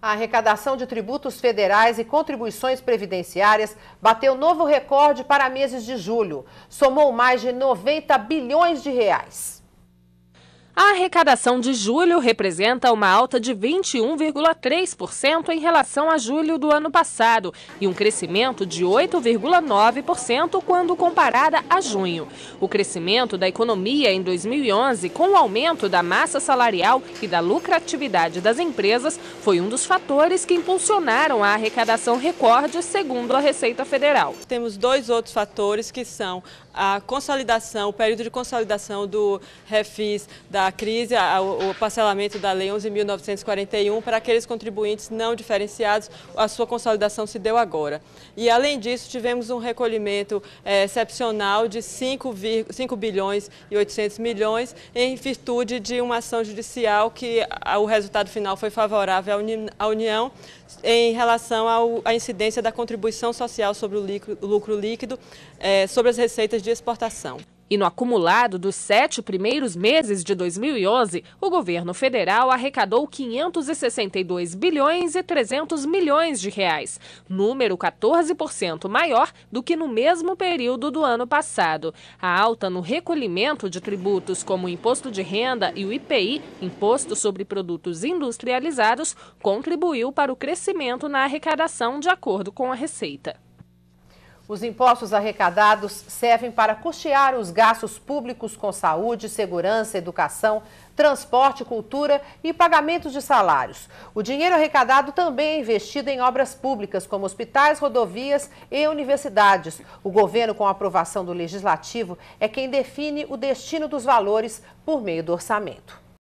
A arrecadação de tributos federais e contribuições previdenciárias bateu novo recorde para meses de julho. Somou mais de 90 bilhões de reais. A arrecadação de julho representa uma alta de 21,3% em relação a julho do ano passado e um crescimento de 8,9% quando comparada a junho. O crescimento da economia em 2011, com o aumento da massa salarial e da lucratividade das empresas, foi um dos fatores que impulsionaram a arrecadação recorde, segundo a Receita Federal. Temos dois outros fatores que são a consolidação, o período de consolidação do refis da crise a, o parcelamento da Lei 11.941 para aqueles contribuintes não diferenciados, a sua consolidação se deu agora. E, além disso, tivemos um recolhimento é, excepcional de 5, 5 bilhões e 800 milhões em virtude de uma ação judicial que a, o resultado final foi favorável à União em relação à incidência da contribuição social sobre o lucro, lucro líquido é, sobre as receitas de exportação. E no acumulado dos sete primeiros meses de 2011, o governo federal arrecadou 562 bilhões e 300 milhões de reais, número 14% maior do que no mesmo período do ano passado. A alta no recolhimento de tributos como o imposto de renda e o IPI, imposto sobre produtos industrializados, contribuiu para o crescimento na arrecadação de acordo com a Receita. Os impostos arrecadados servem para custear os gastos públicos com saúde, segurança, educação, transporte, cultura e pagamentos de salários. O dinheiro arrecadado também é investido em obras públicas, como hospitais, rodovias e universidades. O governo, com a aprovação do Legislativo, é quem define o destino dos valores por meio do orçamento.